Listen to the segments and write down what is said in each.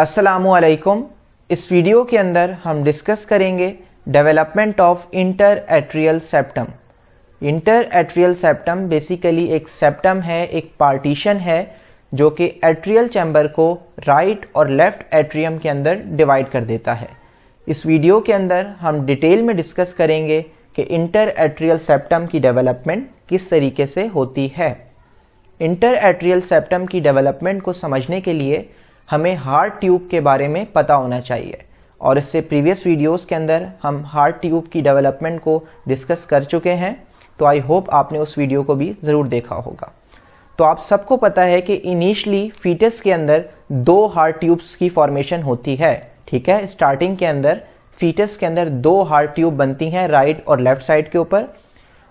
असलकम इस वीडियो के अंदर हम डिस्कस करेंगे development of inter atrial septum inter atrial septum basically एक सेप्टम है एक पार्टीशन है जो कि एट्रियल चैम्बर को राइट और लेफ्ट एट्रियम के अंदर डिवाइड कर देता है इस वीडियो के अंदर हम डिटेल में डिस्कस करेंगे कि इंटर एट्रियल सेप्टम की डेवलपमेंट किस तरीके से होती है इंटर एट्रियल सेप्टम की डेवलपमेंट को समझने के लिए हमें हार्ट ट्यूब के बारे में पता होना चाहिए और इससे प्रीवियस वीडियोस के अंदर हम हार्ट ट्यूब की डेवलपमेंट को डिस्कस कर चुके हैं तो आई होप आपने उस वीडियो को भी ज़रूर देखा होगा तो आप सबको पता है कि इनिशली फीटस के अंदर दो हार्ट ट्यूब्स की फॉर्मेशन होती है ठीक है स्टार्टिंग के अंदर फीटस के अंदर दो हार्ट ट्यूब बनती हैं राइट और लेफ्ट साइड के ऊपर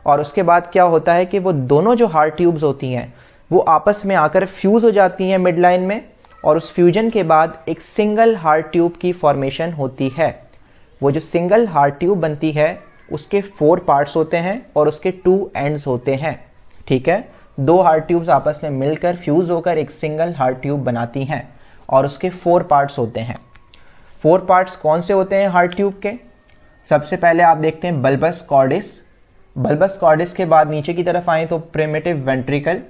और उसके बाद क्या होता है कि वो दोनों जो हार्ट ट्यूब्स होती हैं वो आपस में आकर फ्यूज़ हो जाती हैं मिड लाइन में और उस फ्यूजन के बाद एक सिंगल हार्ट ट्यूब की फॉर्मेशन होती है वो जो सिंगल हार्ट ट्यूब बनती है उसके फोर पार्ट्स होते हैं और उसके टू एंड्स होते हैं ठीक है दो हार्ट ट्यूब्स आपस में मिलकर फ्यूज़ होकर एक सिंगल हार्ट ट्यूब बनाती हैं और उसके फोर पार्ट्स होते हैं फोर पार्ट्स कौन से होते हैं हार्ट ट्यूब के सबसे पहले आप देखते हैं बल्बस कॉर्डिस बल्बस कॉर्डिस के बाद नीचे की तरफ आए तो प्रेमेटिव वेंट्रिकल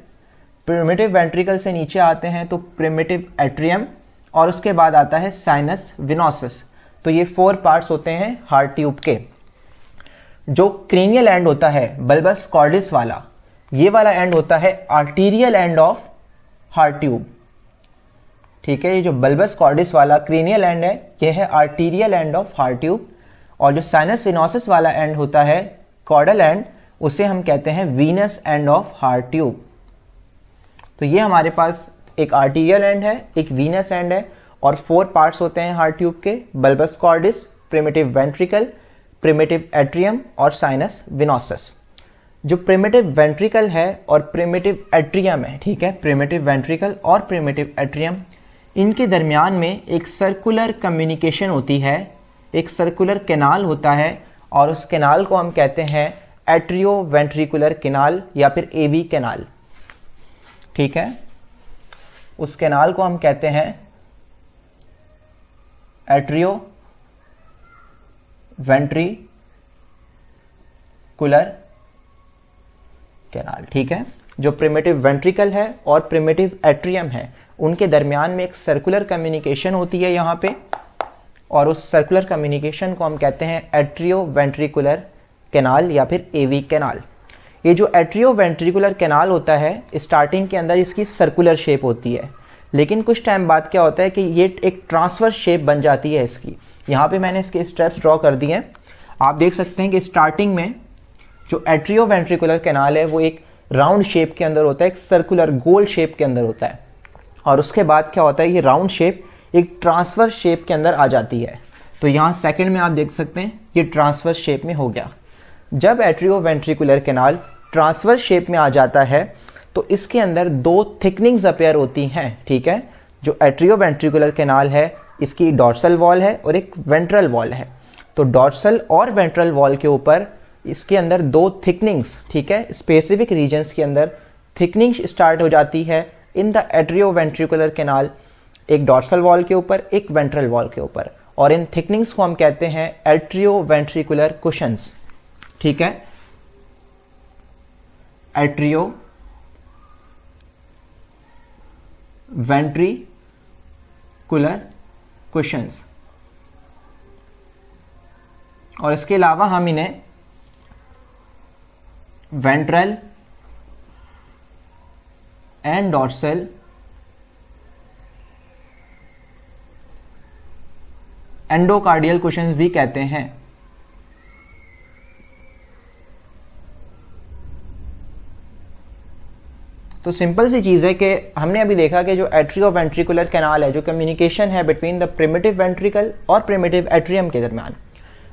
प्रिमेटिव वेंट्रिकल से नीचे आते हैं तो प्रिमेटिव एट्रियम और उसके बाद आता है साइनस विनोसिस तो ये फोर पार्ट्स होते हैं हार्ट ट्यूब के जो क्रीनियल एंड होता है बल्बस कॉर्डिस वाला ये वाला एंड होता है arterial end of heart tube ठीक है ये जो बल्बस कॉर्डिस वाला क्रीनियल एंड है ये है arterial end of heart tube और जो साइनस विनोसिस वाला एंड होता है कॉर्डल एंड उसे हम कहते हैं venous end of heart tube तो ये हमारे पास एक आर्टीरियल एंड है एक वीनस एंड है और फोर पार्ट्स होते हैं हार्ट ट्यूब के bulbus cordis primitive ventricle primitive atrium और साइनस विनोसस जो प्रिमेटिव वेंट्रिकल है और प्रिमेटिव एट्रियम है ठीक है प्रिमेटिव वेंट्रिकल और प्रिमेटिव एट्रियम इनके दरमियान में एक सर्कुलर कम्युनिकेशन होती है एक सर्कुलर कैनाल होता है और उस केनाल को हम कहते हैं एट्रियो वेंट्रिकुलर कैनाल या फिर एवी केनाल ठीक है उस कैनाल को हम कहते हैं एट्रियो वेंट्री कुलर कैनाल ठीक है जो प्रिमेटिव वेंट्रिकल है और प्रिमेटिव एट्रियम है उनके दरमियान में एक सर्कुलर कम्युनिकेशन होती है यहां पे और उस सर्कुलर कम्युनिकेशन को हम कहते हैं एट्रियो वेंट्रिकुलर कैनाल या फिर एवी कैनाल ये जो एट्रियो वेंट्रिकुलर कैनाल होता है स्टार्टिंग के अंदर इसकी सर्कुलर शेप होती है लेकिन कुछ टाइम बाद क्या होता है कि ये एक ट्रांसफर शेप बन जाती है इसकी यहाँ पे मैंने इसके स्टेप्स ड्रॉ कर दिए हैं आप देख सकते हैं कि स्टार्टिंग में जो एट्रियो वेंट्रिकुलर कैनाल है वो एक राउंड शेप के अंदर होता है एक सर्कुलर गोल शेप के अंदर होता है और उसके बाद क्या होता है ये राउंड शेप एक ट्रांसफर शेप के अंदर आ जाती है तो यहाँ सेकेंड में आप देख सकते हैं ये ट्रांसफर शेप में हो गया जब atrio ventricular canal transverse shape में आ जाता है तो इसके अंदर दो थिकनिंग्स अपेयर होती हैं ठीक है जो एट्रियो वेंट्रिकुलर कैनाल है इसकी डॉर्सल वॉल है और एक वेंट्रल वॉल है तो डॉर्सल और वेंट्रल वॉल के ऊपर इसके अंदर दो थिकनिंग्स ठीक है स्पेसिफिक रीजन्स के अंदर थिकनिंग स्टार्ट हो जाती है in the atrio ventricular canal एक डॉर्सल वॉल के ऊपर एक वेंट्रल वॉल के ऊपर और इन थिकनिंग्स को हम कहते हैं एट्रियो वेंट्रिकुलर कुशंस ठीक है एट्रियो वेंट्री कुलर क्वेश्चन और इसके अलावा हम इन्हें ventral and dorsal endocardial cushions भी कहते हैं तो सिंपल सी चीज़ है कि हमने अभी देखा कि जो एट्रियो वेंट्रिकुलर कैनाल है जो कम्युनिकेशन है बिटवीन द प्रिमेटिव वेंट्रिकल और प्रिमेटिव एट्रियम के दरमियान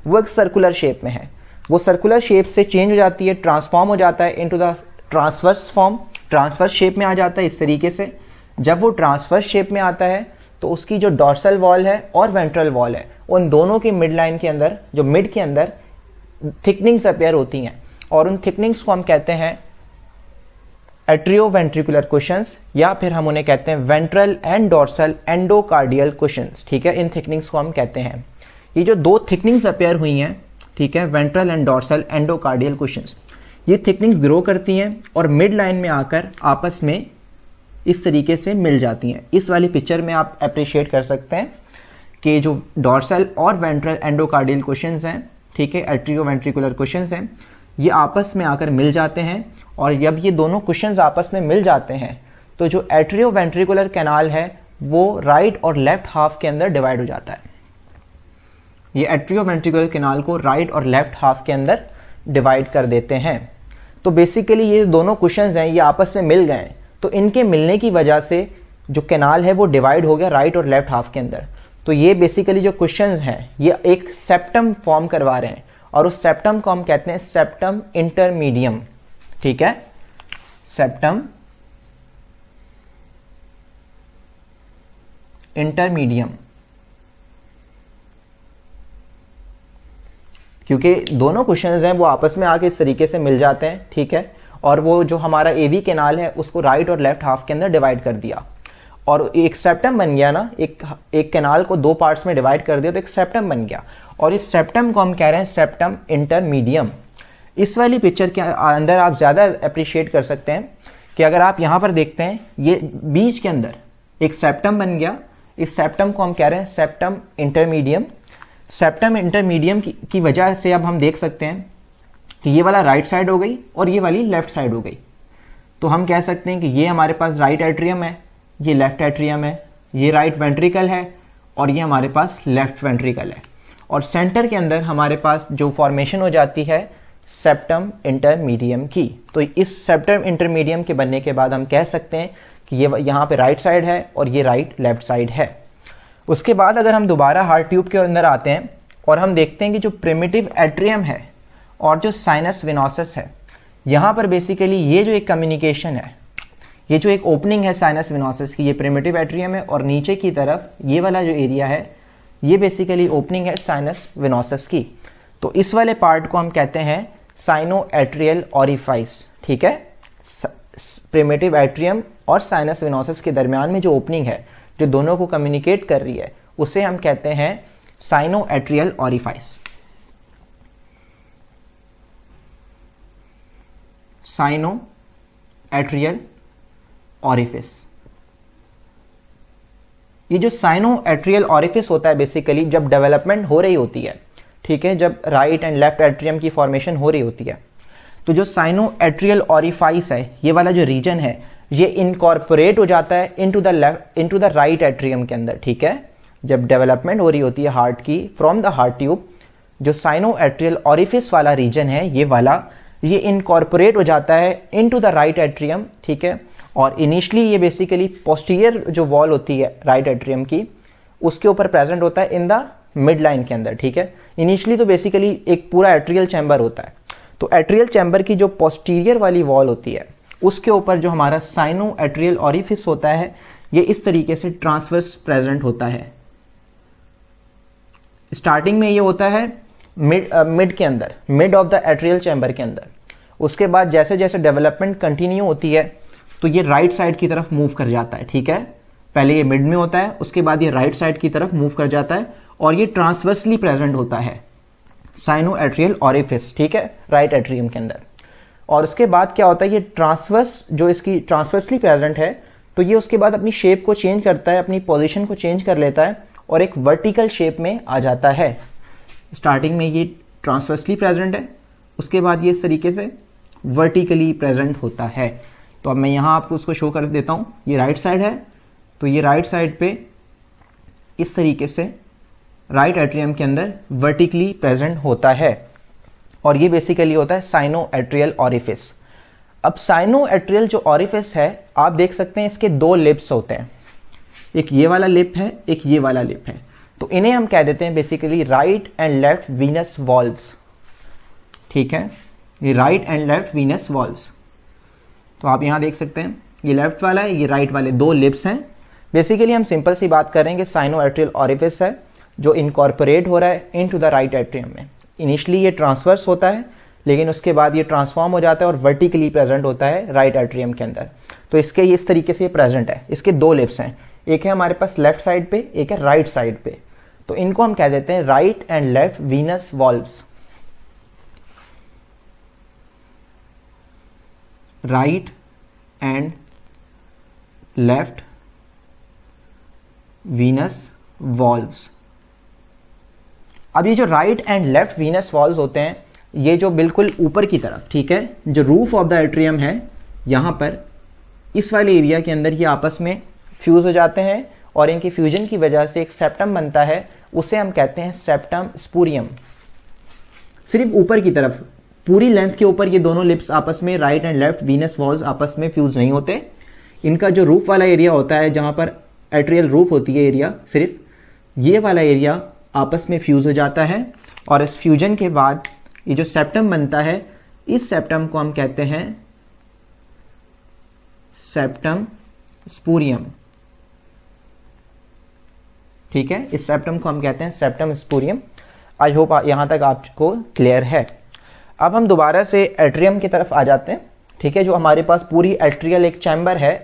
वो एक सर्कुलर शेप में है वो सर्कुलर शेप से चेंज हो जाती है ट्रांसफॉर्म हो जाता है to the transverse form transverse shape में आ जाता है इस तरीके से जब वो ट्रांसफर्स शेप में आता है तो उसकी जो डॉर्सल वॉल है और वेंट्रल वॉल है उन दोनों की मिड लाइन के अंदर जो मिड के अंदर थिकनिंग्स अपेयर होती हैं और उन थिकनिंग्स को हम कहते हैं एट्रियो वेंट्रिकुलर क्वेश्चन या फिर हम उन्हें कहते हैं ventral and dorsal endocardial cushion ठीक है इन थिकनिंग्स को हम कहते हैं ये जो दो थिकनिंग्स अपेयर हुई हैं ठीक है ventral and dorsal endocardial cushion ये थिकनिंग्स ग्रो करती हैं और मिड लाइन में आकर आपस में इस तरीके से मिल जाती हैं इस वाली पिक्चर में आप अप्रिशिएट कर सकते हैं कि जो डोर्सल और वेंट्रल एंडोकार्डियल क्वेश्चन हैं ठीक है एट्रियो वेंट्रिकुलर क्वेश्चन हैं ये आपस में आकर मिल जाते हैं और जब ये दोनों क्वेश्चन आपस में मिल जाते हैं तो जो एट्रियो वेंट्रिकुलर कैनाल है वो राइट और लेफ्ट हाफ के अंदर डिवाइड हो जाता है ये एट्रियो वेंट्रिकुलर कैनाल को राइट और लेफ्ट हाफ के अंदर डिवाइड कर देते हैं तो बेसिकली ये दोनों क्वेश्चन हैं ये आपस में मिल गए तो इनके मिलने की वजह से जो कैनाल है वो डिवाइड हो गया राइट और लेफ्ट हाफ के अंदर तो ये बेसिकली जो क्वेश्चन हैं ये एक सेप्टम फॉर्म करवा रहे हैं और उस सेप्टम को हम कहते हैं सेप्टम इंटरमीडियम ठीक है सेप्टम इंटरमीडियम क्योंकि दोनों क्वेश्चन हैं वो आपस में आके इस तरीके से मिल जाते हैं ठीक है और वो जो हमारा एवी केनाल है उसको राइट और लेफ्ट हाफ के अंदर डिवाइड कर दिया और एक सेप्टम बन गया ना एक एक केनाल को दो पार्ट्स में डिवाइड कर दिया तो एक सेप्टम बन गया और इस सेप्टम को हम कह रहे हैं सेप्टम इंटरमीडियम इस वाली पिक्चर के अंदर आप ज़्यादा अप्रिशिएट कर सकते हैं कि अगर आप यहाँ पर देखते हैं ये बीच के अंदर एक सेप्टम बन गया इस सेप्टम को हम कह रहे हैं सेप्टम इंटरमीडियम सेप्टम इंटरमीडियम की, की वजह से अब हम देख सकते हैं कि ये वाला राइट साइड हो गई और ये वाली लेफ्ट साइड हो गई तो हम कह सकते हैं कि ये हमारे पास राइट एट्रियम है ये लेफ्ट एट्रियम है ये राइट वेंट्रिकल है और ये हमारे पास लेफ्ट वेंट्रिकल है और सेंटर के अंदर हमारे पास जो फॉर्मेशन हो जाती है सेप्टम इंटरमीडियम की तो इस सेप्टम इंटरमीडियम के बनने के बाद हम कह सकते हैं कि ये यहाँ पे राइट साइड है और ये राइट लेफ्ट साइड है उसके बाद अगर हम दोबारा हार्ट ट्यूब के अंदर आते हैं और हम देखते हैं कि जो प्रिमिटिव एट्रियम है और जो साइनस विनोसिस है यहाँ पर बेसिकली ये जो एक कम्युनिकेशन है ये जो एक ओपनिंग है साइनस विनोसिस की ये प्रिमेटिव एट्रियम है और नीचे की तरफ ये वाला जो एरिया है ये बेसिकली ओपनिंग है साइनस विनोसिस की तो इस वाले पार्ट को हम कहते हैं साइनो एट्रियल ऑरिफाइस ठीक है प्रिमेटिव एट्रियम और साइनस विनोसिस के दरमियान में जो ओपनिंग है जो दोनों को कम्युनिकेट कर रही है उसे हम कहते हैं sino atrial orifice sino atrial orifice ये जो साइनो एट्रियल ऑरिफिस होता है बेसिकली जब डेवलपमेंट हो रही होती है ठीक है जब राइट एंड लेफ्ट एट्रियम की फॉर्मेशन हो रही होती है तो जो साइनो एट्रियल ऑरिफाइस है ये वाला जो रीजन है ये इनकॉर्पोरेट हो जाता है into the left into the right atrium के अंदर ठीक है जब डेवलपमेंट हो रही होती है हार्ट की फ्रॉम द हार्ट ट्यूब जो साइनो एट्रियल ऑरिफिस वाला रीजन है ये वाला ये इनकॉर्पोरेट हो जाता है इनटू द राइट एट्रियम ठीक है और इनिशियली ये बेसिकली पोस्टीरियर जो वॉल होती है राइट right एट्रियम की उसके ऊपर प्रेजेंट होता है इन द मिड लाइन के अंदर ठीक है इनिशियली तो बेसिकली एक पूरा एट्रियल चैम्बर होता है तो एट्रियल चैम्बर की जो पोस्टीरियर वाली वॉल होती है उसके ऊपर जो हमारा साइनो एट्रियल ऑरिफिस होता है ये इस तरीके से ट्रांसवर्स प्रेजेंट होता है स्टार्टिंग में ये होता है मिड मिड के अंदर mid of the atrial chamber के अंदर उसके बाद जैसे जैसे डेवलपमेंट कंटिन्यू होती है तो ये राइट right साइड की तरफ मूव कर जाता है ठीक है पहले ये मिड में होता है उसके बाद ये राइट right साइड की तरफ मूव कर जाता है और ये ट्रांसवर्सली प्रेजेंट होता है साइनो एट्रियल ऑरिफिस ठीक है राइट right एट्रियम के अंदर और उसके बाद क्या होता है ये ट्रांसवर्स जो इसकी ट्रांसवर्सली प्रेजेंट है तो ये उसके बाद अपनी शेप को चेंज करता है अपनी पोजिशन को चेंज कर लेता है और एक वर्टिकल शेप में आ जाता है स्टार्टिंग में ये ट्रांसवर्सली प्रेजेंट है उसके बाद ये इस तरीके से वर्टिकली प्रेजेंट होता है तो अब मैं यहाँ आपको उसको शो कर देता हूँ ये राइट right साइड है तो ये राइट right साइड पे इस तरीके से राइट right एट्रियम के अंदर वर्टिकली प्रेजेंट होता है और ये बेसिकली होता है साइनो एट्रियल ऑरिफिस अब साइनो एट्रियल जो ऑरिफिस है आप देख सकते हैं इसके दो लिप्स होते हैं एक ये वाला लिप है एक ये वाला लिप है तो इन्हें हम कह देते हैं basically right and left venous valves ठीक है ये right and left venous valves तो आप यहां देख सकते हैं ये लेफ्ट वाला है ये राइट वाले दो लिप्स हैं बेसिकली हम सिंपल सी बात करेंगे साइनो एट्रियल ऑरिफिस है जो इनकॉर्पोरेट हो रहा है into the right atrium में इनिशली ये ट्रांसवर्स होता है लेकिन उसके बाद ये ट्रांसफॉर्म हो जाता है और वर्टिकली प्रेजेंट होता है राइट एट्रियम के अंदर तो इसके इस तरीके से ये प्रेजेंट है इसके दो लिप्स हैं एक है हमारे पास लेफ्ट साइड पे एक है राइट साइड पे तो इनको हम कह देते हैं right and left venous valve right and left venous valves अब ये जो right and left venous valves होते हैं ये जो बिल्कुल ऊपर की तरफ ठीक है जो रूफ ऑफ द एट्रियम है यहाँ पर इस वाले एरिया के अंदर ये आपस में फ्यूज़ हो जाते हैं और इनकी फ्यूजन की वजह से एक सेप्टम बनता है उसे हम कहते हैं सेप्टम स्पूरियम सिर्फ ऊपर की तरफ पूरी लेंथ के ऊपर ये दोनों लिप्स आपस में right and left venous valves आपस में फ्यूज़ नहीं होते इनका जो रूफ वाला एरिया होता है जहाँ पर एट्रियल रूफ होती है एरिया सिर्फ ये वाला एरिया आपस में फ्यूज़ हो जाता है और इस फ्यूजन के बाद ये जो सेप्टम बनता है इस सेप्टम को हम कहते हैं सेप्टम स्पूरियम ठीक है इस सेप्टम को हम कहते हैं सेप्टम स्पूरियम आई होप यहां तक आपको क्लियर है अब हम दोबारा से एट्रियम की तरफ आ जाते हैं ठीक है जो हमारे पास पूरी एट्रियल एक चैम्बर है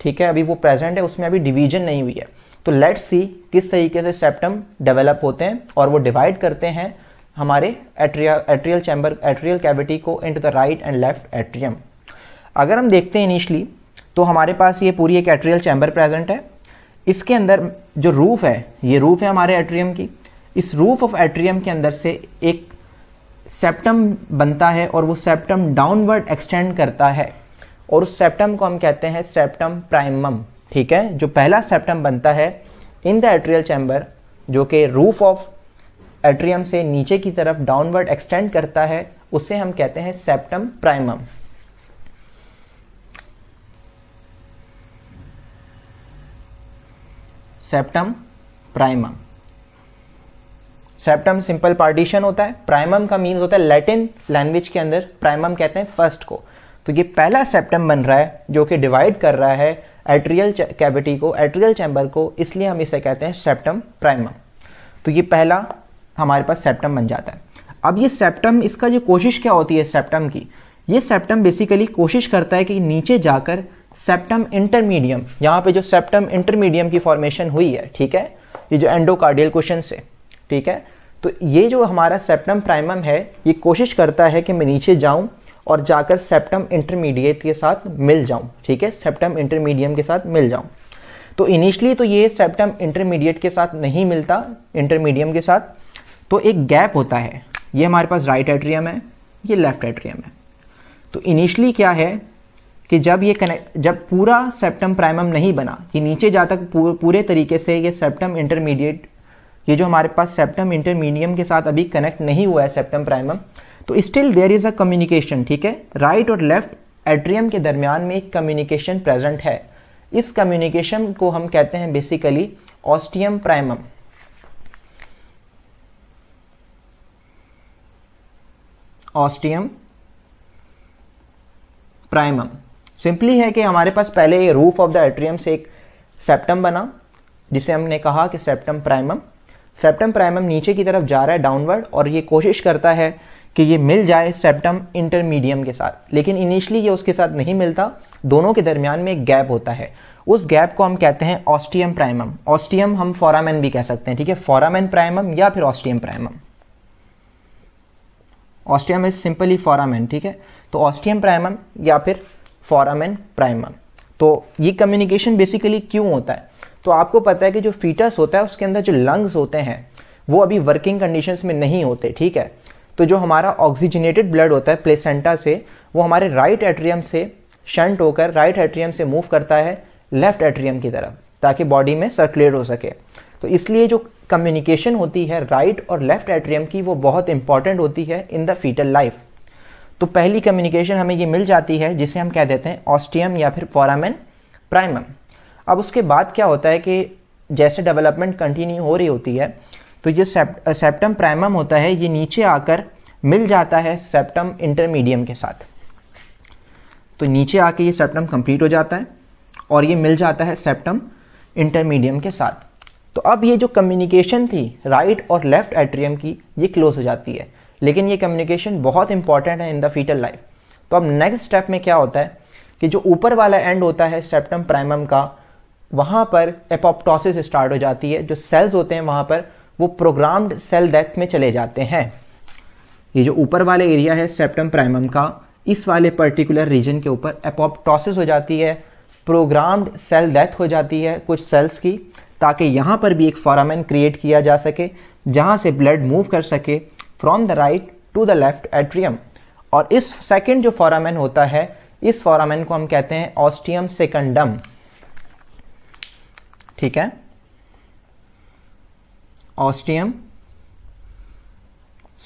ठीक है अभी वो प्रेजेंट है उसमें अभी डिवीजन नहीं हुई है तो लेट सी किस तरीके से सेप्टम डेवलप होते हैं और वो डिवाइड करते हैं हमारे atria atrial chamber atrial cavity को into the right and left atrium अगर हम देखते हैं इनिशली तो हमारे पास ये पूरी एक एट्रियल चैम्बर प्रेजेंट है इसके अंदर जो रूफ है ये रूफ है हमारे एट्रियम की इस रूफ ऑफ एट्रियम के अंदर से एक सेप्टम बनता है और वो सेप्टम डाउनवर्ड एक्सटेंड करता है और उस सेप्टम को हम कहते हैं सेप्टम प्राइमम ठीक है जो पहला सेप्टम बनता है इन द एट्रियल चैम्बर जो कि रूफ ऑफ एट्रियम से नीचे की तरफ डाउनवर्ड एक्सटेंड करता है उसे हम कहते हैं septum primum septum primum septum simple partition होता है प्राइमम का मीन्स होता है लैटिन लैंग्वेज के अंदर प्राइमम कहते हैं फर्स्ट को तो ये पहला सेप्टम बन रहा है जो कि डिवाइड कर रहा है एट्रियल कैविटी को एट्रियल चैम्बर को इसलिए हम इसे कहते हैं सेप्टम प्राइमम तो ये पहला हमारे पास सेप्टम बन जाता है अब ये सेप्टम इसका जो कोशिश क्या होती है सेप्टम की ये सेप्टम बेसिकली कोशिश करता है कि नीचे जाकर सेप्टम इंटरमीडियम यहाँ पे जो सेप्टम इंटरमीडियम की फॉर्मेशन हुई है ठीक है ये जो एंडोकार्डियल क्वेश्चन से ठीक है तो ये जो हमारा सेप्टम प्राइमम है ये कोशिश करता है कि मैं नीचे जाऊँ और जाकर सेप्टम इंटरमीडिएट के साथ मिल जाऊं ठीक है सेप्टम इंटरमीडियम के साथ मिल जाऊं तो इनिशियली तो ये सेप्टम इंटरमीडिएट के साथ नहीं मिलता इंटरमीडियम के साथ तो एक गैप होता है ये हमारे पास राइट right एट्रियम है ये लेफ्ट एट्रियम है तो इनिशियली क्या है कि जब ये कनेक्ट जब पूरा सेप्टम प्राइमम नहीं बना कि नीचे जा तक पूरे तरीके से ये सेप्टम इंटरमीडिएट ये जो हमारे पास सेप्टम इंटरमीडियम के साथ अभी कनेक्ट नहीं हुआ है सेप्टम प्राइमम तो still there is a communication ठीक है राइट और लेफ्ट एट्रियम के दरमियान में एक कम्युनिकेशन प्रेजेंट है इस कम्युनिकेशन को हम कहते हैं basically ostium primum ostium primum simply है कि हमारे पास पहले ये रूफ ऑफ द एट्रियम से एक सेप्टम बना जिसे हमने कहा कि सेप्टम प्राइमम सेप्टम प्राइमम नीचे की तरफ जा रहा है डाउनवर्ड और ये कोशिश करता है कि ये मिल जाए सेप्टम इंटरमीडियम के साथ लेकिन इनिशियली ये उसके साथ नहीं मिलता दोनों के दरमियान में एक गैप होता है उस गैप को हम कहते हैं ऑस्टियम प्राइमम ऑस्टियम हम फोरामैन भी कह सकते हैं ठीक है फोरामैन प्राइमम या फिर ostium primum ostium is simply foramen ठीक है तो ऑस्टियम प्राइमम या फिर फोरामैन प्राइमम तो ये कम्युनिकेशन बेसिकली क्यों होता है तो आपको पता है कि जो फीटस होता है उसके अंदर जो लंग्स होते हैं वो अभी वर्किंग कंडीशंस में नहीं होते ठीक है तो जो हमारा ऑक्सीजनेटेड ब्लड होता है प्लेसेंटा से वो हमारे राइट एट्रियम से शंट होकर राइट एट्रियम से मूव करता है लेफ्ट एट्रियम की तरफ ताकि बॉडी में सर्कुलेट हो सके तो इसलिए जो कम्युनिकेशन होती है राइट right और लेफ्ट एट्रियम की वो बहुत इंपॉर्टेंट होती है इन द फीटल लाइफ तो पहली कम्युनिकेशन हमें ये मिल जाती है जिसे हम कह देते हैं ऑस्टियम या फिर फॉरामेन प्राइमम अब उसके बाद क्या होता है कि जैसे डेवलपमेंट कंटिन्यू हो रही होती है तो ये सेप्टम प्राइमम होता है ये नीचे आकर मिल जाता है सेप्टम इंटरमीडियम के साथ तो नीचे आके ये सेप्टम कंप्लीट हो जाता है और ये मिल जाता है सेप्टम इंटरमीडियम के साथ तो अब ये जो कम्युनिकेशन थी राइट और लेफ्ट एट्रियम की ये क्लोज हो जाती है लेकिन ये कम्युनिकेशन बहुत इंपॉर्टेंट है इन द फीटल लाइफ तो अब नेक्स्ट स्टेप में क्या होता है कि जो ऊपर वाला एंड होता है सेप्टम प्राइमम का वहाँ पर एपोप्टोसिस स्टार्ट हो जाती है जो सेल्स होते हैं वहाँ पर वो प्रोग्राम्ड सेल डेथ में चले जाते हैं ये जो ऊपर वाले एरिया है सेप्टम प्राइमम का इस वाले पर्टिकुलर रीजन के ऊपर एपोप्टोसिस हो जाती है प्रोग्राम्ड सेल डेथ हो जाती है कुछ सेल्स की ताकि यहाँ पर भी एक फॉरामेन क्रिएट किया जा सके जहाँ से ब्लड मूव कर सके from the right to the left atrium और इस सेकेंड जो फॉरामेन होता है इस फॉरामेन को हम कहते हैं ऑस्टियम सेकंडम ठीक है ऑस्टियम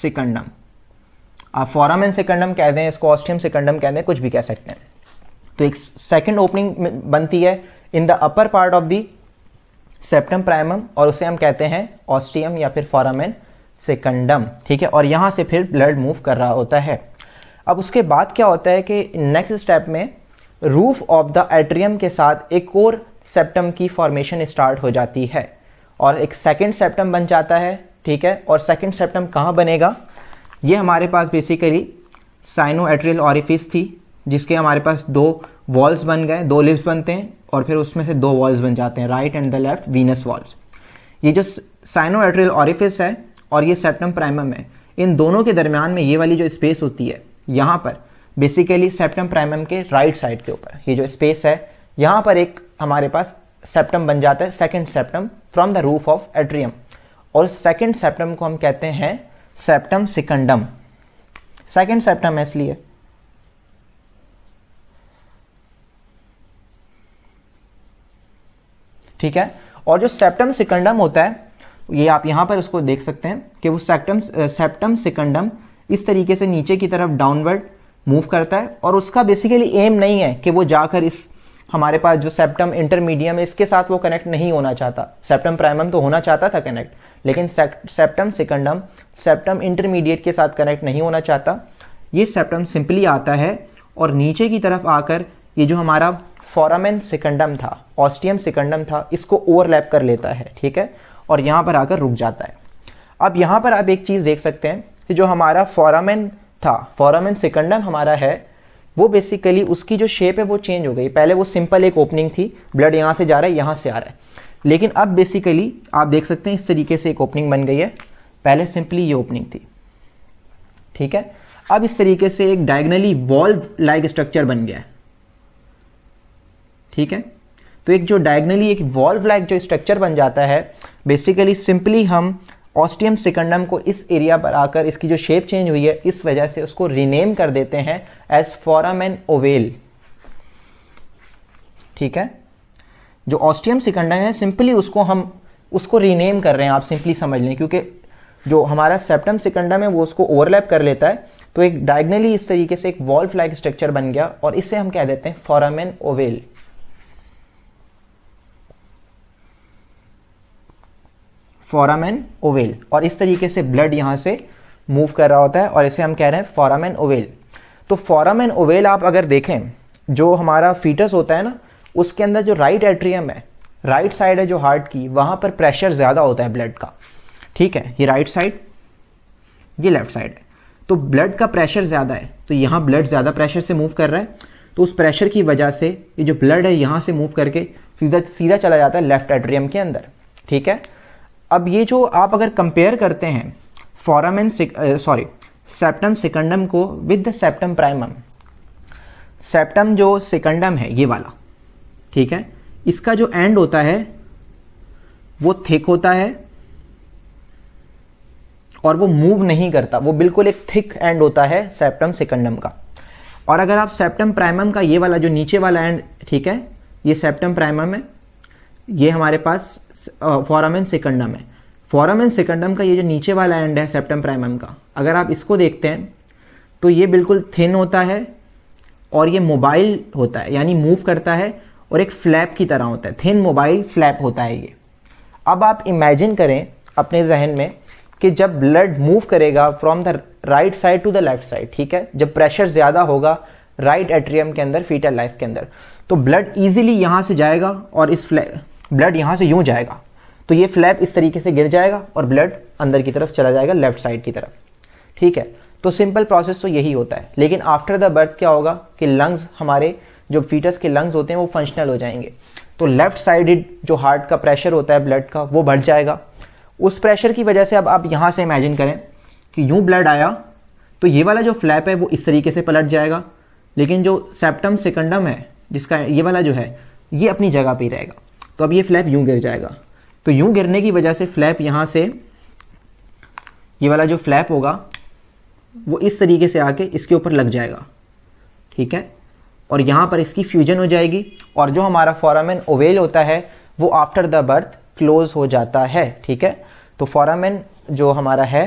सिकंडम आप फॉरम एंड सिकंडम कह दें इसको ऑस्टियम सिकंडम कह दें कुछ भी कह सकते हैं तो एक सेकेंड ओपनिंग बनती है in the upper part of the septum primum और उसे हम कहते हैं ऑस्टियम या फिर फॉरामेन सेकंडम ठीक है और यहां से फिर ब्लड मूव कर रहा होता है अब उसके बाद क्या होता है कि नेक्स्ट स्टेप में रूफ ऑफ द एट्रियम के साथ एक और सेप्टम की फॉर्मेशन स्टार्ट हो जाती है और एक सेकेंड सेप्टम बन जाता है ठीक है और सेकेंड सेप्टम कहाँ बनेगा ये हमारे पास बेसिकली साइनो एट्रियल ऑरिफिस थी जिसके हमारे पास दो वॉल्स बन गए दो लिप्स बनते हैं और फिर उसमें से दो वॉल्स बन जाते हैं right and the left venous valves ये जो साइनो एट्रियल ऑरिफिस है और ये सेप्टम प्राइमम है इन दोनों के दरमियान में ये वाली जो स्पेस होती है यहाँ पर बेसिकली सेप्टम प्राइमम के राइट right साइड के ऊपर ये जो स्पेस है यहाँ पर एक हमारे पास सेप्टम बन जाता है second septum from the roof of atrium और सेकेंड सेप्टम को हम कहते हैं सेप्टम सिकंडम सेकेंड सेप्टम है इसलिए ठीक है और जो सेप्टम सिकंडम होता है ये आप यहां पर उसको देख सकते हैं कि वो सेप्टम सेप्टम सिकंडम इस तरीके से नीचे की तरफ डाउनवर्ड मूव करता है और उसका बेसिकली एम नहीं है कि वो जाकर इस हमारे पास जो सेप्टम इंटरमीडियम है इसके साथ वो कनेक्ट नहीं होना चाहता सेप्टम प्राइमम तो होना चाहता था कनेक्ट लेकिन सेप्टम सेकंडम सेप्टम इंटरमीडिएट के साथ कनेक्ट नहीं होना चाहता ये सेप्टम सिंपली आता है और नीचे की तरफ आकर ये जो हमारा फॉरामेन सेकंडम था ऑस्टियम सेकंडम था इसको ओवरलैप कर लेता है ठीक है और यहाँ पर आकर रुक जाता है अब यहाँ पर आप एक चीज़ देख सकते हैं कि जो हमारा फॉरामेन था फॉरामेन सेकंडम हमारा है वो बेसिकली उसकी जो शेप है वो चेंज हो गई पहले वो सिंपल एक ओपनिंग थी ब्लड यहाँ से जा रहा है यहाँ से आ रहा है लेकिन अब बेसिकली आप देख सकते हैं इस तरीके से एक ओपनिंग बन गई है पहले सिंपली ये ओपनिंग थी ठीक है अब इस तरीके से एक डायगनली वॉल्व लाइक स्ट्रक्चर बन गया है ठीक है तो एक जो डायगनली एक वॉल्व लाइक जो स्ट्रक्चर बन जाता है बेसिकली सिंपली हम ऑस्टियम सिकंडम को इस एरिया पर आकर इसकी जो शेप चेंज हुई है इस वजह से उसको रीनेम कर देते हैं एज फॉरम ओवेल ठीक है जो ऑस्टियम सिकंडम है सिंपली उसको हम उसको रीनेम कर रहे हैं आप सिंपली समझ लें क्योंकि जो हमारा सेप्टम सिकंडम है वो उसको ओवरलैप कर लेता है तो एक डायग्नली इस तरीके से एक वॉल लाइक स्ट्रक्चर बन गया और इसे हम कह देते हैं foramen ovale foramen ovale और इस तरीके से ब्लड यहाँ से मूव कर रहा होता है और इसे हम कह रहे हैं फॉरम एन ओवेल तो फॉरम एन ओवेल आप अगर देखें जो हमारा फीटस होता है ना उसके अंदर जो राइट एट्रियम है राइट साइड है जो हार्ट की वहाँ पर प्रेशर ज़्यादा होता है ब्लड का ठीक है ये राइट साइड ये लेफ्ट साइड है तो ब्लड का प्रेशर ज़्यादा है तो यहाँ ब्लड ज़्यादा प्रेशर से मूव कर रहा है तो उस प्रेशर की वजह से ये जो ब्लड है यहाँ से मूव करके सीधा सीधा चला जाता है लेफ्ट एट्रियम के अंदर ठीक है अब ये जो आप अगर कंपेयर करते हैं foramen sorry septum secundum को विद सेप्टम प्राइमम सेप्टम जो सिकंडम है ये वाला ठीक है इसका जो एंड होता है वो थिक होता है और वो मूव नहीं करता वो बिल्कुल एक थिक एंड होता है सेप्टम सेकंडम का और अगर आप सेप्टम प्राइमम का ये वाला जो नीचे वाला एंड ठीक है ये सेप्टम प्राइमम है ये हमारे पास फॉरम एंड सेकंडम है फॉरम एंड सेकंडम का ये जो नीचे वाला एंड है सेप्टम प्राइमम का अगर आप इसको देखते हैं तो ये बिल्कुल थिन होता है और ये मोबाइल होता है यानी मूव करता है और एक फ्लैप की तरह होता है थिन मोबाइल फ्लैप होता है ये अब आप इमेजिन करें अपने जहन में कि जब ब्लड मूव करेगा from the right side to the left side ठीक है जब प्रेशर ज़्यादा होगा राइट एट्रियम के अंदर फीटर लाइफ के अंदर तो ब्लड इजीली यहाँ से जाएगा और इस फ्लैप ब्लड यहाँ से यूँ जाएगा तो ये फ्लैप इस तरीके से गिर जाएगा और ब्लड अंदर की तरफ चला जाएगा लेफ्ट साइड की तरफ ठीक है तो सिंपल प्रोसेस तो यही होता है लेकिन आफ्टर द बर्थ क्या होगा कि लंग्स हमारे जो फीटस के लंग्स होते हैं वो फंक्शनल हो जाएंगे तो लेफ्ट साइडेड जो हार्ट का प्रेशर होता है ब्लड का वो बढ़ जाएगा उस प्रेशर की वजह से अब आप यहाँ से इमेजिन करें कि यूँ ब्लड आया तो ये वाला जो फ्लैप है वो इस तरीके से पलट जाएगा लेकिन जो सेप्टम सेकंडम है जिसका ये वाला जो है ये अपनी जगह पर ही रहेगा तो अब ये फ्लैप यूं गिर जाएगा तो यूं गिरने की वजह से फ्लैप यहां से ये वाला जो फ्लैप होगा वो इस तरीके से आके इसके ऊपर लग जाएगा ठीक है और यहां पर इसकी फ्यूजन हो जाएगी और जो हमारा फॉरामेन ओवेल होता है वो आफ्टर द बर्थ क्लोज हो जाता है ठीक है तो फॉरामेन जो हमारा है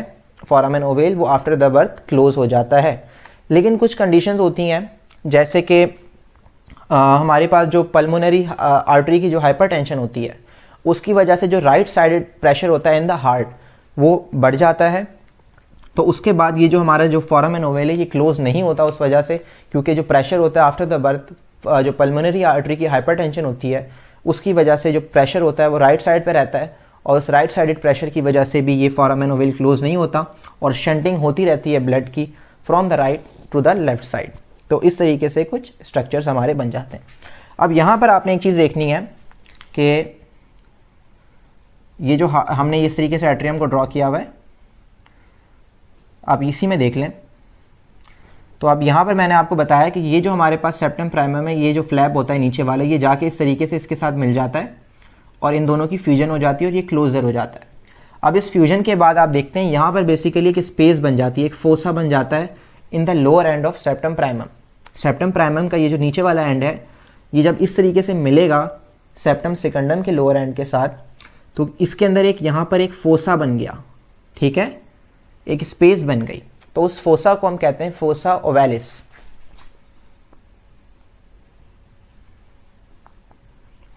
फॉरामेन ओवेल वो आफ्टर द बर्थ क्लोज हो जाता है लेकिन कुछ कंडीशंस होती हैं जैसे कि हमारे पास जो पल्मोनरी आर्टरी की जो हाइपरटेंशन होती है उसकी वजह से जो राइट साइडेड प्रेशर होता है इन द हार्ट वो बढ़ जाता है तो उसके बाद ये जो हमारा जो फॉरम एंड ओवेल है ये क्लोज नहीं होता उस वजह से क्योंकि जो प्रेशर होता है आफ्टर द बर्थ जो पल्मोनरी आर्टरी की हाइपरटेंशन होती है उसकी वजह से जो प्रेशर होता है वो राइट साइड पर रहता है और उस राइट साइडेड प्रेशर की वजह से भी ये फॉरम एंड ओवेल क्लोज नहीं होता और शंटिंग होती रहती है ब्लड की from the right to the left side तो इस तरीके से कुछ स्ट्रक्चर्स हमारे बन जाते हैं अब यहाँ पर आपने एक चीज़ देखनी है कि ये जो हमने इस तरीके से एट्रियम को ड्रॉ किया हुआ है आप इसी में देख लें तो अब यहाँ पर मैंने आपको बताया कि ये जो हमारे पास सेप्टम प्राइमर में ये जो फ्लैप होता है नीचे वाला ये जाके इस तरीके से इसके साथ मिल जाता है और इन दोनों की फ्यूजन हो जाती है और ये क्लोजर हो जाता है अब इस फ्यूजन के बाद आप देखते हैं यहाँ पर बेसिकली एक स्पेस बन जाती है एक फोसा बन जाता है in the lower end of septum primum septum primum का ये जो नीचे वाला एंड है ये जब इस तरीके से मिलेगा सेप्टम सिकंडम के लोअर एंड के साथ तो इसके अंदर एक यहाँ पर एक फोसा बन गया ठीक है एक स्पेस बन गई तो उस फोसा को हम कहते हैं fossa ovalis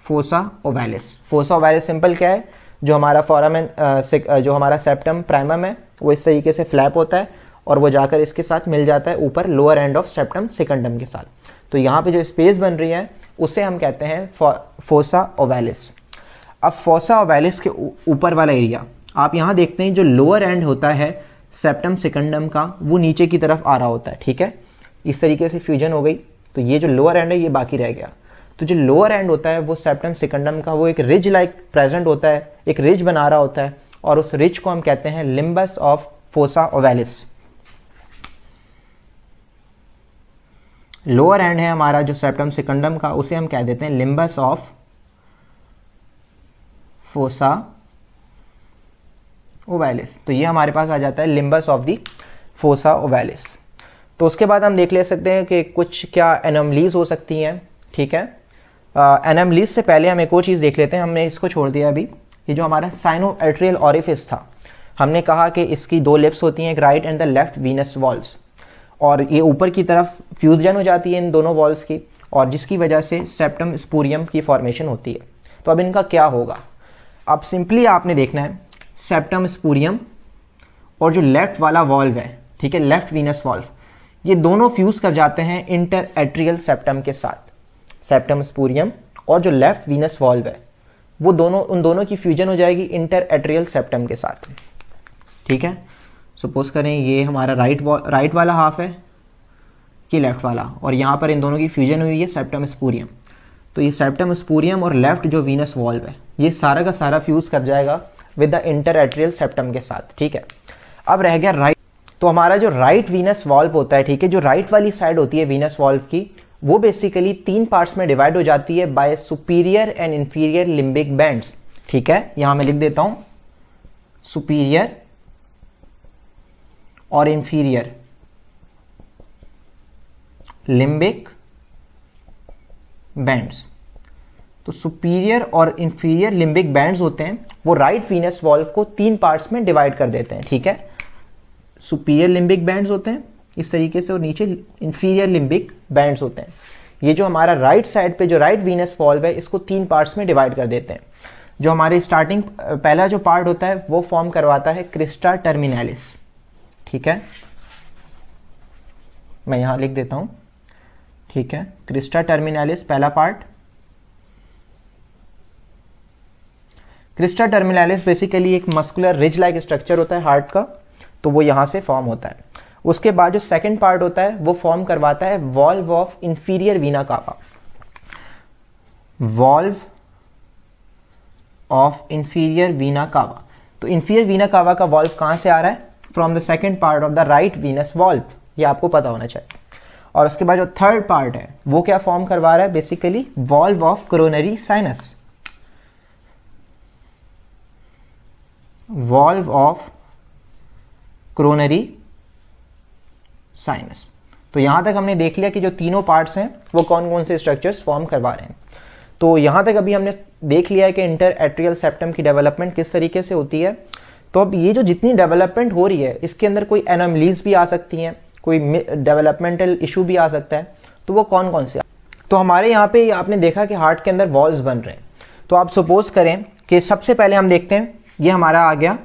fossa ovalis fossa ovalis simple क्या है जो हमारा फॉरम जो हमारा सेप्टम प्राइमम है वो इस तरीके से फ्लैप होता है और वो जाकर इसके साथ मिल जाता है ऊपर lower end of septum secundum के साथ तो यहाँ पे जो स्पेस बन रही है उसे हम कहते हैं फोसा ओवेलिस अब फोसा ओवेलिस के ऊपर वाला एरिया आप यहाँ देखते हैं जो लोअर एंड होता है सेप्टम सेकंडम का वो नीचे की तरफ आ रहा होता है ठीक है इस तरीके से फ्यूजन हो गई तो ये जो लोअर एंड है ये बाकी रह गया तो जो लोअर एंड होता है वो सेप्टम सेकंडम का वो एक रिज लाइक प्रेजेंट होता है एक रिज बना रहा होता है और उस रिज को हम कहते हैं limbus of fossa ovalis lower end है हमारा जो सेप्टम सिकंडम का उसे हम कह देते हैं लिम्बस ऑफ फोसा ओवैलिस तो ये हमारे पास आ जाता है limbus of the fossa ovalis तो उसके बाद हम देख ले सकते हैं कि कुछ क्या एनमलीज हो सकती हैं ठीक है एनमलीज से पहले हम एक और चीज़ देख लेते हैं हमने इसको छोड़ दिया अभी ये जो हमारा साइनो एट्रियल ऑरिफिस था हमने कहा कि इसकी दो लिप्स होती हैं एक right and the left venous valves और ये ऊपर की तरफ फ्यूजन हो जाती है इन दोनों वॉल्स की और जिसकी वजह से सेप्टम स्पोरियम की फॉर्मेशन होती है तो अब इनका क्या होगा अब सिंपली आपने देखना है सेप्टम स्पोरियम और जो लेफ्ट वाला वॉल्व है ठीक है लेफ्ट वीनस वॉल्व ये दोनों फ्यूज़ कर जाते हैं इंटर एट्रियल सेप्टम के साथ सेप्टम स्पोरियम और जो लेफ्ट वीनस वॉल्व है वो दोनों उन दोनों की फ्यूजन हो जाएगी इंटर एट्रियल सेप्टम के साथ ठीक है सपोज़ करें ये हमारा राइट राइट वाला हाफ है ये लेफ़्ट वाला और यहाँ पर इन दोनों की फ्यूजन हुई है सेप्टम स्पूरियम तो ये सेप्टम स्पूरियम और लेफ़्ट जो वीनस वॉल्व है ये सारा का सारा फ्यूज़ कर जाएगा with the inter atrial septum के साथ ठीक है अब रह गया राइट तो हमारा जो राइट वीनस वॉल्व होता है ठीक है जो राइट वाली साइड होती है वीनस वॉल्व की वो बेसिकली तीन पार्ट्स में डिवाइड हो जाती है by superior and inferior limbic bands ठीक है यहां मैं लिख देता हूं सुपीरियर और इंफीरियर लिम्बिक बैंड्स तो सुपीरियर और इंफीरियर लिम्बिक बैंड्स होते हैं वो राइट फीनस वॉल्व को तीन पार्ट्स में डिवाइड कर देते हैं ठीक है सुपीरियर लिम्बिक बैंड्स होते हैं इस तरीके से और नीचे इंफीरियर लिम्बिक बैंड्स होते हैं ये जो हमारा राइट साइड पे जो राइट वीनस वॉल्व है इसको तीन पार्ट्स में डिवाइड कर देते हैं जो हमारे स्टार्टिंग पहला जो पार्ट होता है वो फॉर्म करवाता है क्रिस्टा टर्मिनालिस ठीक है मैं यहां लिख देता हूं ठीक है क्रिस्टा टर्मिनालिस पहला पार्ट क्रिस्टा टर्मिनालिस बेसिकली एक मस्कुलर रिज लाइक स्ट्रक्चर होता है हार्ट का तो वो यहां से फॉर्म होता है उसके बाद जो सेकंड पार्ट होता है वो फॉर्म करवाता है वॉल्व ऑफ इंफीरियर वीना कावा वॉल्व ऑफ इंफीरियर वीना कावा तो इंफीरियर वीना कावा का वॉल्व कहां से आ रहा है from the second part of the right venous valve ये आपको पता होना चाहिए और उसके बाद जो थर्ड पार्ट है वो क्या फॉर्म करवा रहा है basically valve of coronary sinus valve of coronary sinus तो यहां तक हमने देख लिया कि जो तीनों पार्ट्स हैं वो कौन कौन से स्ट्रक्चर्स फॉर्म करवा रहे हैं तो यहां तक अभी हमने देख लिया है कि इंटर एट्रियल सेप्टम की डेवलपमेंट किस तरीके से होती है तो अब ये जो जितनी डेवलपमेंट हो रही है इसके अंदर कोई एनोमलीज भी आ सकती हैं कोई डेवलपमेंटल इशू भी आ सकता है तो वो कौन कौन से तो हमारे यहाँ पे आपने देखा कि हार्ट के अंदर वॉल्स बन रहे हैं तो आप सपोज करें कि सबसे पहले हम देखते हैं ये हमारा आ गया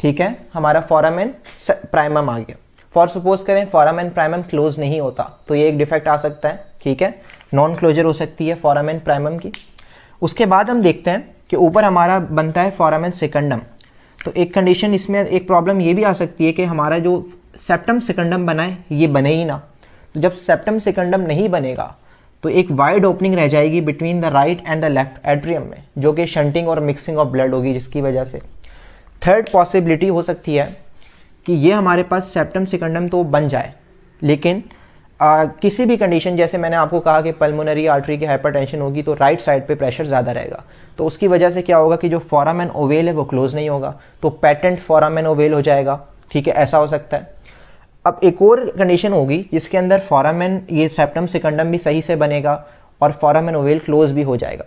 ठीक है हमारा फॉरम एंड प्राइमम आ गया फॉर सपोज करें फॉरम एंड प्राइमम क्लोज नहीं होता तो ये एक डिफेक्ट आ सकता है ठीक है नॉन क्लोजर हो सकती है फॉरम एंड प्राइमम की उसके बाद हम देखते हैं कि ऊपर हमारा बनता है फॉरम एंड सेकंडम तो एक कंडीशन इसमें एक प्रॉब्लम ये भी आ सकती है कि हमारा जो सेप्टम सिकंडम बना है ये बने ही ना तो जब सेप्टम सिकंडम नहीं बनेगा तो एक वाइड ओपनिंग रह जाएगी between the right and the left atrium में जो कि शंटिंग और मिक्सिंग ऑफ ब्लड होगी जिसकी वजह से थर्ड पॉसिबिलिटी हो सकती है कि ये हमारे पास सेप्टम सिकंडम तो बन जाए लेकिन आ, किसी भी कंडीशन जैसे मैंने आपको कहा कि पल्मोनरी आर्टरी की हाइपरटेंशन होगी तो राइट साइड पे प्रेशर ज़्यादा रहेगा तो उसकी वजह से क्या होगा कि जो फॉरामैन ओवेल है वो क्लोज नहीं होगा तो फॉराम फॉरामैन ओवेल हो जाएगा ठीक है ऐसा हो सकता है अब एक और कंडीशन होगी जिसके अंदर फॉरामैन ये सेप्टम सिकंडम भी सही से बनेगा और फॉरामैन ओवेल क्लोज भी हो जाएगा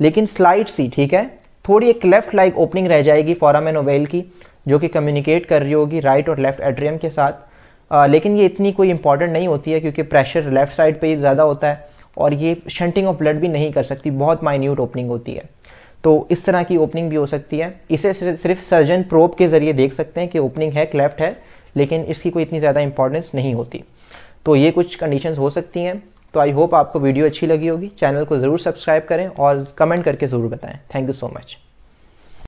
लेकिन स्लाइड सी ठीक है थोड़ी एक लेफ्ट लाइक ओपनिंग रह जाएगी फॉरामैन ओवेल की जो कि कम्युनिकेट कर रही होगी राइट और लेफ्ट एट्रियम के साथ आ, लेकिन ये इतनी कोई इंपॉर्टेंट नहीं होती है क्योंकि प्रेशर लेफ्ट साइड पर ही ज़्यादा होता है और ये शंटिंग ऑफ ब्लड भी नहीं कर सकती बहुत माइन्यूट ओपनिंग होती है तो इस तरह की ओपनिंग भी हो सकती है इसे सिर्फ सर्जन प्रोब के ज़रिए देख सकते हैं कि ओपनिंग है क्लेफ्ट है लेकिन इसकी कोई इतनी ज़्यादा इंपॉर्टेंस नहीं होती तो ये कुछ कंडीशन हो सकती हैं तो आई होप आपको वीडियो अच्छी लगी होगी चैनल को ज़रूर सब्सक्राइब करें और कमेंट करके ज़रूर बताएं थैंक यू सो मच